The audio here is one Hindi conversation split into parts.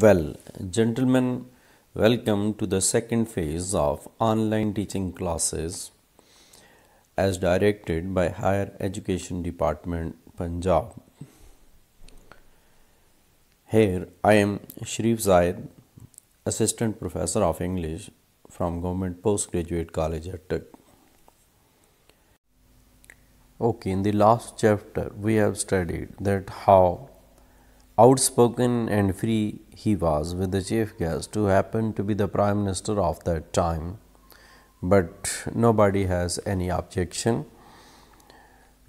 Well, gentlemen, welcome to the second phase of online teaching classes as directed by Higher Education Department, Punjab. Here I am Shrif Zaid, Assistant Professor of English from Government Postgraduate College at Tech. Okay, in the last chapter we have studied that how Outspoken and free he was with the chief guest who happened to be the prime minister of that time, but nobody has any objection.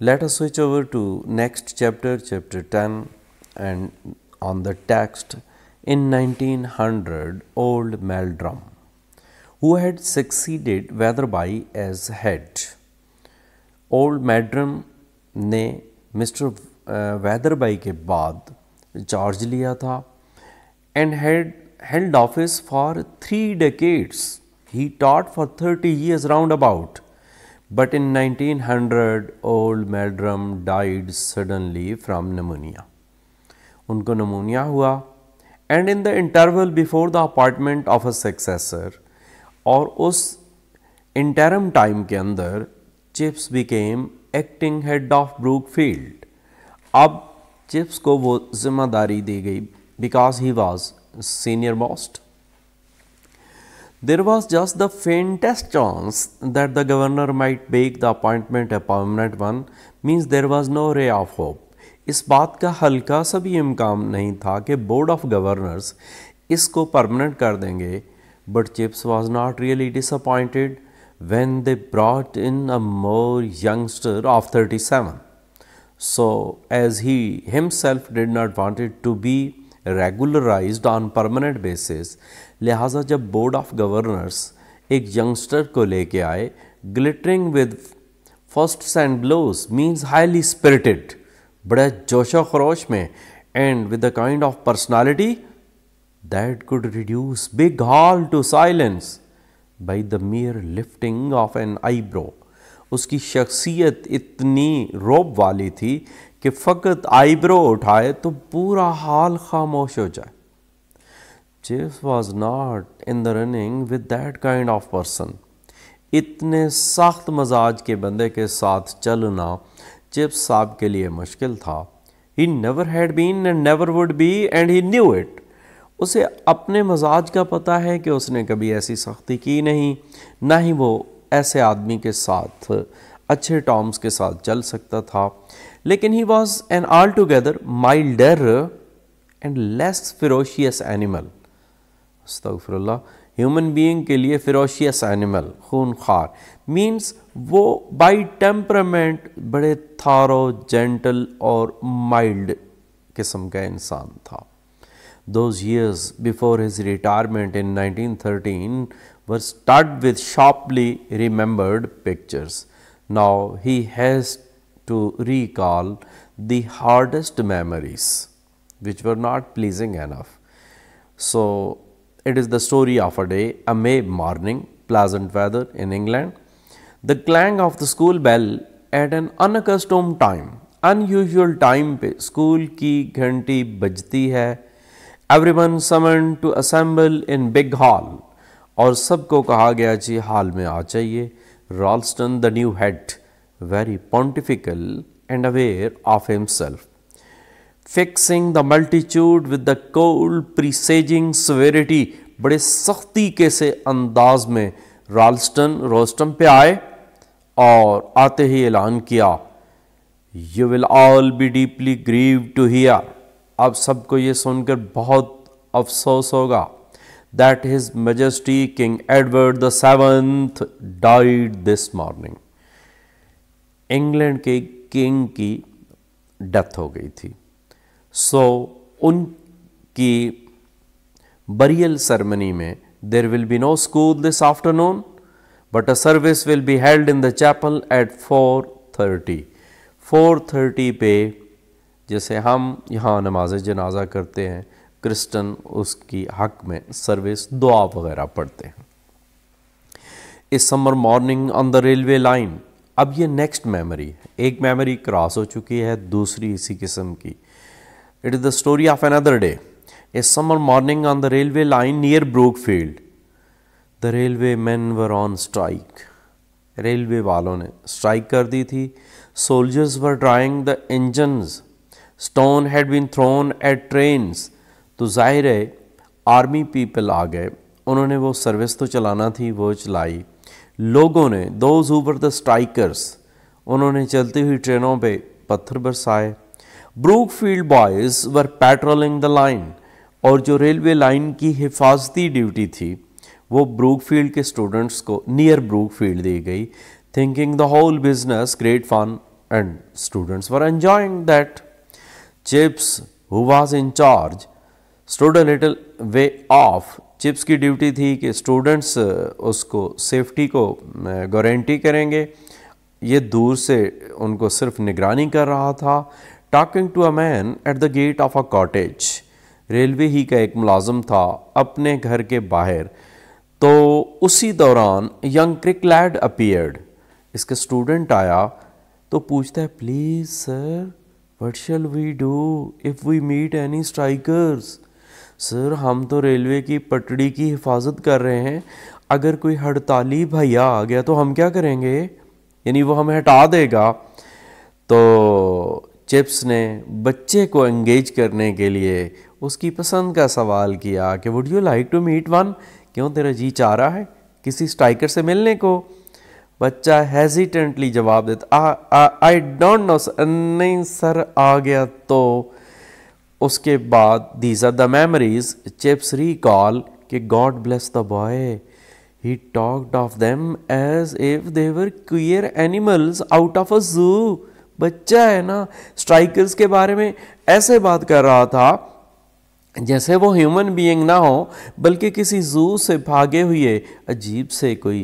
Let us switch over to next chapter, chapter 10, and on the text in 1900 old Meldrum, who had succeeded Weatherby as head. Old Meldrum ne Mr. Wetherby uh, ke baad. Charge लिया था and head held office for three decades he taught for thirty years round about but in nineteen hundred old Meldrum died suddenly from pneumonia उनको नमोनिया हुआ and in the interval before the apartment of a successor और उस इंटरम टाइम के अंदर Chips became acting head of Brookfield अब चिप्स को वो जिम्मेदारी दी गई because he was senior most there was just the faintest chance that the governor might make the appointment a permanent one means there was no ray of hope इस बात का हल्का सा भी इम्कान नहीं था कि बोर्ड ऑफ गवर्नर्स इसको परमानेंट कर देंगे but Chips was not really disappointed when they brought in a more youngster of thirty seven So, as he himself did not want it to be regularized on permanent basis, लिहाजा जब बोर्ड ऑफ गवर्नर्स एक यंगस्टर को लेके आए glittering with first and blows means highly spirited बड़े जोशो खरोश में and with the kind of personality that could reduce big hall to silence by the mere lifting of an eyebrow. उसकी शख्सियत इतनी रोब वाली थी कि फ़कत आईब्रो उठाए तो पूरा हाल खामोश हो जाए James was not in the running with that kind of person इतने सख्त मजाज के बंदे के साथ चलना चिप्स साहब के लिए मुश्किल था he never had been and never would be and he knew it उसे अपने मजाज का पता है कि उसने कभी ऐसी सख्ती की नहीं ना ही वो ऐसे आदमी के साथ अच्छे टॉम्स के साथ चल सकता था लेकिन he was an altogether milder and less ferocious animal अस्तफरल्ला ह्यूमन बीइंग के लिए फिरोशियस एनिमल खून खार मीन्स वो बाय टेम्परामेंट बड़े थारो जेंटल और माइल्ड किस्म का इंसान था those years before his retirement in 1913 were stud with sharply remembered pictures. Now he has to recall the hardest memories which were not pleasing enough. So, it is the story of a day, a May morning, pleasant weather in England. The clang of the school bell at an unaccustomed time, unusual time School school की घंटी बजती Everyone summoned to assemble in big hall. और सबको कहा गया जी हाल में आ जाइए Ralston the new head very pontifical and aware of himself fixing the multitude with the cold presaging severity बड़े सख्ती के से अंदाज में रॉल्स्टन रोस्टम पे आए और आते ही ऐलान किया you will all be deeply grieve to hear अब सबको ये सुनकर बहुत अफसोस होगा that His Majesty King Edward the Seventh died this morning. England के किंग की डेथ हो गई थी सो so, उनकी बरियल सेरेमनी में there will be no school this afternoon but a service will be held in the chapel at four thirty four thirty पे जैसे हम यहाँ नमाज जनाजा करते हैं क्रिस्टन उसकी हक में सर्विस दुआ वगैरह पढ़ते हैं इस summer morning on the railway line अब ये नेक्स्ट मेमोरी है एक मेमोरी क्रॉस हो चुकी है दूसरी इसी किस्म की it is the story of another day a summer morning on the railway line near Brookfield the railway men were on strike railway वालों ने स्ट्राइक कर दी थी soldiers were driving the engines stone had been thrown at trains तो जाहिर है आर्मी पीपल आ गए उन्होंने वो सर्विस तो चलाना थी वो चलाई लोगों ने दोज ऊबर द स्ट्राइकर्स उन्होंने चलती हुई ट्रेनों पे पत्थर बरसाए Brookfield boys were patrolling the line और जो रेलवे लाइन की हिफाजती ड्यूटी थी वो ब्रूक फील्ड के स्टूडेंट्स को नियर ब्रूक फील्ड दी गई thinking the whole business great fun and students were enjoying that Chips who was in charge student little way off Chips की ड्यूटी थी कि स्टूडेंट्स उसको सेफ्टी को गारंटी करेंगे ये दूर से उनको सिर्फ निगरानी कर रहा था talking to a man at the gate of a cottage railway ही का एक मुलाजम था अपने घर के बाहर तो उसी दौरान यंग क्रिक लैड अपियर्ड इसका स्टूडेंट आया तो पूछता है please sir what shall we do if we meet any strikers sir हम तो रेलवे की पटड़ी की हिफाजत कर रहे हैं अगर कोई हड़ताली भैया आ गया तो हम क्या करेंगे यानी वो हमें हटा देगा तो चिप्स ने बच्चे को एंगेज करने के लिए उसकी पसंद का सवाल किया कि would you like to meet one क्यों तेरा जी चाह रहा है किसी स्ट्राइकर से मिलने को बच्चा हेजिटेंटली जवाब देता आई डोंट नो सर नहीं सर आ गया तो उसके बाद these are the memories Chips recall कि God bless the boy he talked of them as if they were queer animals out of a zoo बच्चा है ना स्ट्राइकर्स के बारे में ऐसे बात कर रहा था जैसे वो ह्यूमन बीइंग ना हो बल्कि किसी जू से भागे हुए अजीब से कोई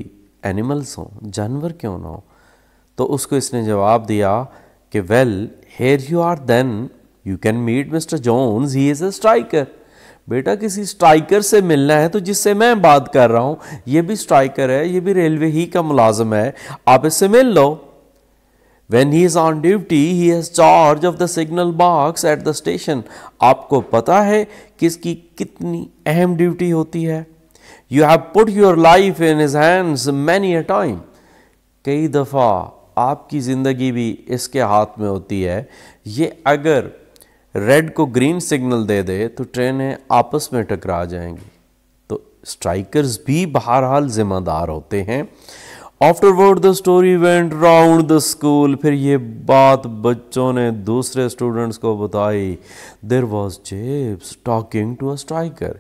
एनिमल्स हो जानवर क्यों ना हो तो उसको इसने जवाब दिया कि well here you are then you can meet Mister Jones he is a striker बेटा किसी स्ट्राइकर से मिलना है तो जिससे मैं बात कर रहा हूँ ये भी स्ट्राइकर है ये भी रेलवे ही का मुलाजम है आप इससे मिल लो when he is on duty he has charge of the signal box at the station आपको पता है किसकी कितनी अहम ड्यूटी होती है you have put your life in his hands many a time कई दफ़ा आपकी ज़िंदगी भी इसके हाथ में होती है ये अगर रेड को ग्रीन सिग्नल दे दे तो ट्रेनें आपस में टकरा जाएंगी तो स्ट्राइकर्स भी बहरहाल जिम्मेदार होते हैं afterward the story went round the school फिर ये बात बच्चों ने दूसरे स्टूडेंट्स को बताई there was Chips talking to a striker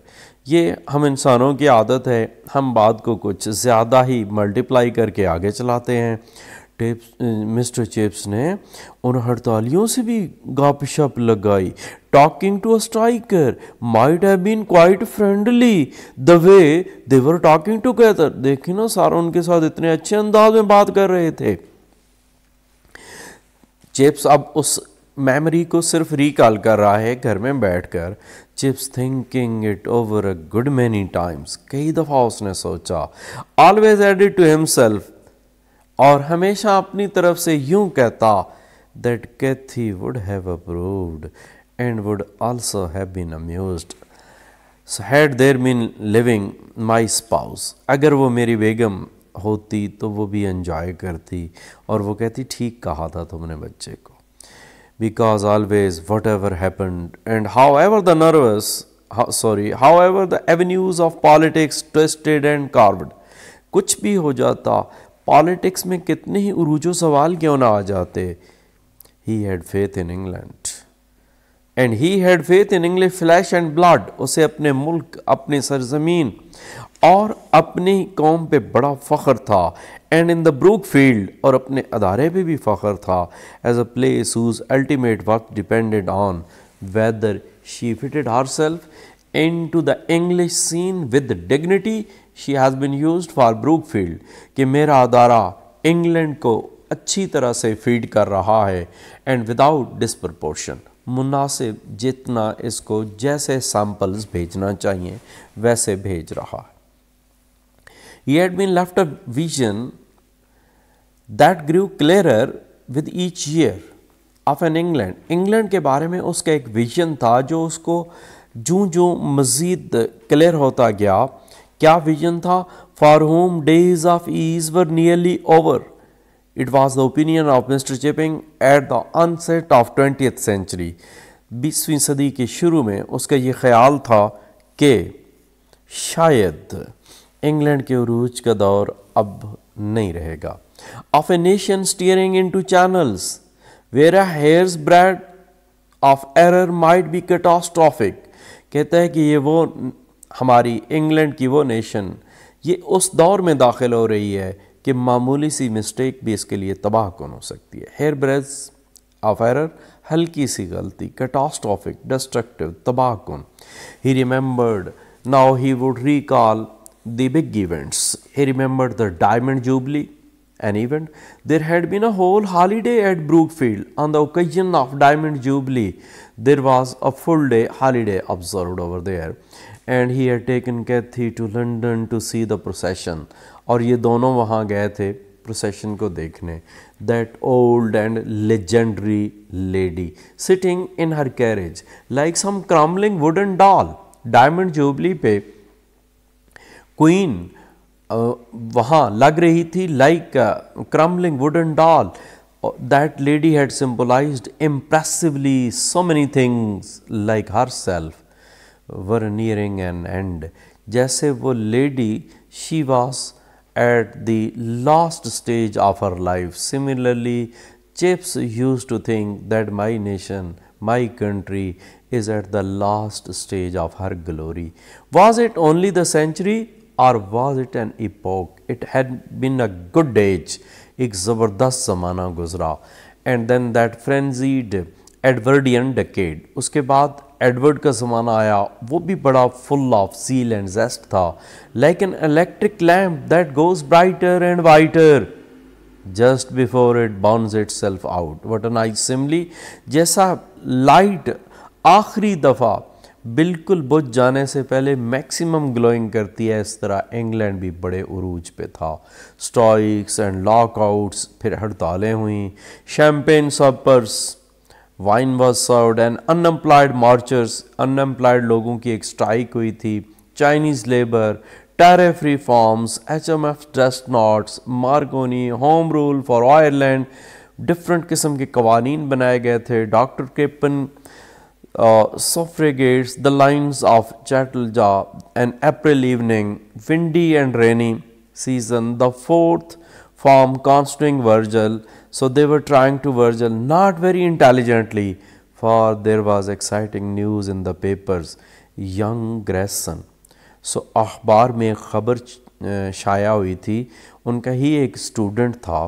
ये हम इंसानों की आदत है हम बात को कुछ ज़्यादा ही मल्टीप्लाई करके आगे चलाते हैं टेप्स मिस्टर चेप्स ने उन हड़तालियों से भी गपशप लगाई talking to a striker might have been quite friendly the way they were talking together देखिए ना सारा उनके साथ इतने अच्छे अंदाज में बात कर रहे थे चेप्स अब उस मेमोरी को सिर्फ रिकॉल कर रहा है घर में बैठकर Chips thinking it over a good many times कई दफ़ा उसने सोचा ऑलवेज एडिड टू हिमसेल्फ और हमेशा अपनी तरफ से यूं कहता that Kathie would have approved and would also have been amuse so had there mean living my spouse अगर वो मेरी बेगम होती तो वो भी इन्जॉय करती और वो कहती ठीक कहा था तुमने बच्चे को because always whatever happened and however the nervous sorry however the avenues of politics twisted and carved कुछ भी हो जाता पॉलिटिक्स में कितने ही उरूजो सवाल क्यों ना आ जाते he had faith in England and he had faith in English flesh and blood उसे अपने मुल्क अपनी सरजमीन और अपनी कौम पे बड़ा फ़ख्र था and in the Brookfield और अपने अदारे पे भी फ़ख्र था as a place whose ultimate work depended on whether she fitted herself into the English scene with dignity she has been used for Brookfield कि मेरा अदारा इंग्लैंड को अच्छी तरह से फीड कर रहा है एंड विदाउट डिसप्रपोर्शन मुनासिब जितना इसको जैसे सैम्पल्स भेजना चाहिए वैसे भेज रहा है ये head been left a vision that grew clear with each year of an England England के बारे में उसका एक विजन था जो उसको जूँ जूँ मज़ीद क्लियर होता गया क्या विजन था for home days of ease were nearly over it was the opinion of Mister Chipping at the onset of twenty century बीसवीं सदी के शुरू में उसका ये ख्याल था कि शायद इंग्लैंड के उरूज का दौर अब नहीं रहेगा of a nation steering into channels where a hair's breadth of error might be catastrophic कहता है कि ये वो हमारी इंग्लैंड की वो नेशन ये उस दौर में दाखिल हो रही है कि मामूली सी मिस्टेक भी इसके लिए तबाह कौन हो सकती है हेयर ब्रेज अफेरर हल्की सी गलती कैटास्ट्रॉफिक डिस्ट्रक्टिव तबाह कौन he remembered now he would recall the big events he remembered the diamond jubilee an event there had been a whole holiday at Brookfield on the occasion of diamond jubilee there was a full day holiday observe over there and he had taken Kathie to London to see the procession और ये दोनों वहाँ गए थे प्रोसेशन को देखने that old and legendary lady sitting in her carriage like some crumbling wooden doll diamond jubilee पे क्वीन वहाँ लग रही थी like crumbling wooden doll that lady had symbolised impressively so many things like herself were nearing an end. Jaise wo lady, she was at the last stage of her life. Similarly, Chips used to think that my nation, my country is at the last stage of her glory. Was it only the century or was it an epoch? It had been a good age, ek zabardast zamana guzra. And then that frenzied Edwardian decade, उसके बाद एडवर्ड का ज़माना आया वो भी बड़ा full of zeal and zest था लेकिन electric lamp that goes brighter and whiter just before it bounce itself out what an I simile जैसा लाइट आखिरी दफ़ा बिल्कुल बुझ जाने से पहले मैक्सिमम ग्लोइंग करती है इस तरह इंग्लैंड भी बड़े उरूज पे था स्ट्राइक्स एंड लॉकआउट्स फिर हड़तालें हुई champagne suppers wine was served and unemployed marchers unemployed लोगों की एक स्ट्राइक हुई थी Chinese labour tariff reforms H M F dust knots Marconi home rule for Ireland different किस्म के कवानीन बनाए गए थे doctor Crippen uh, suffragates the lines of Chatalja and April evening windy and rainy season the fourth from constituting Virgil. So they were trying to Virgil not very intelligently for there was exciting news in the papers. Young Gresson. So अखबार mein khabar shaya हुई thi. Unka hi ek student tha.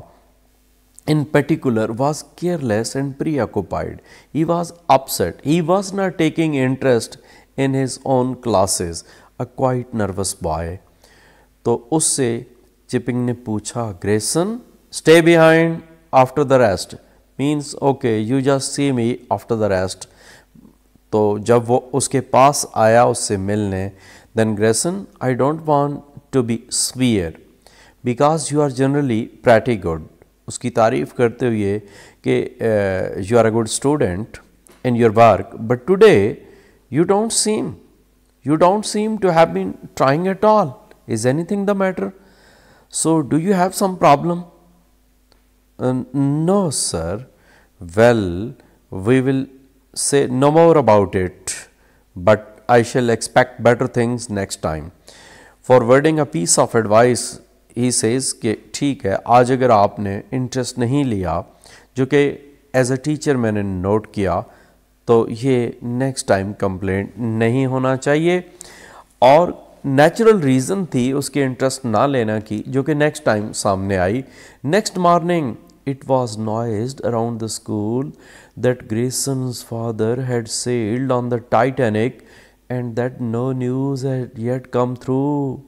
in particular was careless and preoccupied. He was upset. He was not taking interest in his own classes. A quite nervous boy. तो उससे चिपिंग ने पूछा Grayson stay behind after the rest means okay you just see me after the rest तो जब वो उसके पास आया उससे मिलने then Grayson I don't want to be severe because you are generally pretty good उसकी तारीफ़ करते हुए कि you are a good student in your work but today you don't seem you don't seem to have been trying at all is any thing the matter So, do you have some problem? Uh, no, sir. Well, we will say no more about it, but I shall expect better things next time. Forwarding a piece of advice, he says ke theek hai aaj agar aapne interest nahi liya jo ke as a teacher maine note kiya to ye next time complaint nahi hona chahiye aur Natural reason थी उसके इंटरेस्ट ना लेना की जो कि नेक्स्ट टाइम सामने आई next morning it was noised around the school that Grayson's father had sailed on the Titanic and that no news had yet come through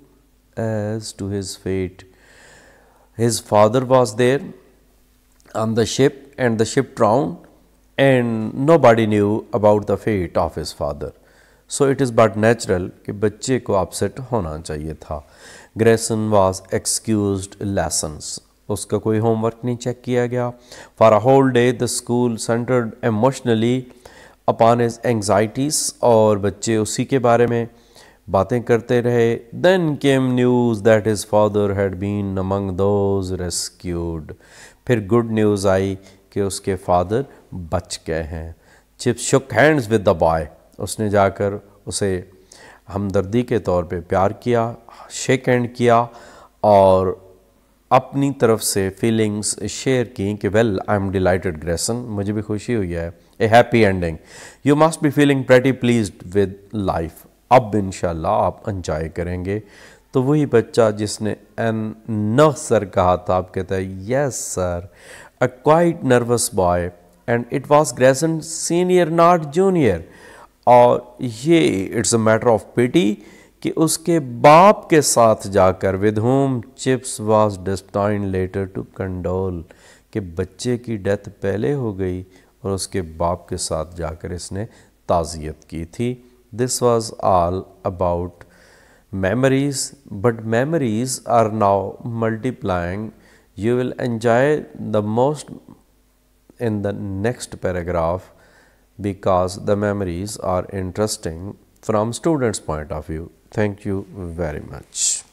as to his fate. His father was there on the ship and the ship drowned and nobody knew about the fate of his father. So it is but natural कि बच्चे को अपसेट होना चाहिए था ग्रेसन वॉज एक्सक्यूज लेसन्स उसका कोई होमवर्क नहीं चेक किया गया for a whole day the school centred emotionally upon his anxieties और बच्चे उसी के बारे में बातें करते रहे then came news that his father had been among those rescued फिर गुड न्यूज़ आई कि उसके फादर बच गए हैं Chip shook hands with the boy उसने जाकर उसे हमदर्दी के तौर पे प्यार किया शेक एंड किया और अपनी तरफ से फीलिंग्स शेयर की कि well I am delighted Grayson मुझे भी खुशी हुई है a happy ending you must be feeling pretty pleased with life अब इन आप इंजॉय करेंगे तो वही बच्चा जिसने एन न सर कहा था आप कहता है yes sir a quite nervous boy and it was Grayson senior not junior और ये it's a matter of pity कि उसके बाप के साथ जाकर with home Chips was destined later to condole कि बच्चे की डेथ पहले हो गई और उसके बाप के साथ जाकर इसने ताज़ियत की थी this was all about memories but memories are now multiplying you will enjoy the most in the next paragraph because the memories are interesting from students point of view. Thank you very much.